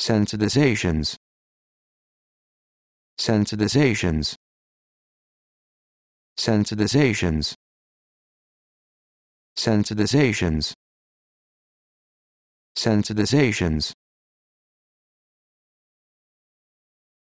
sensitizations sensitizations sensitizations sensitizations sensitizations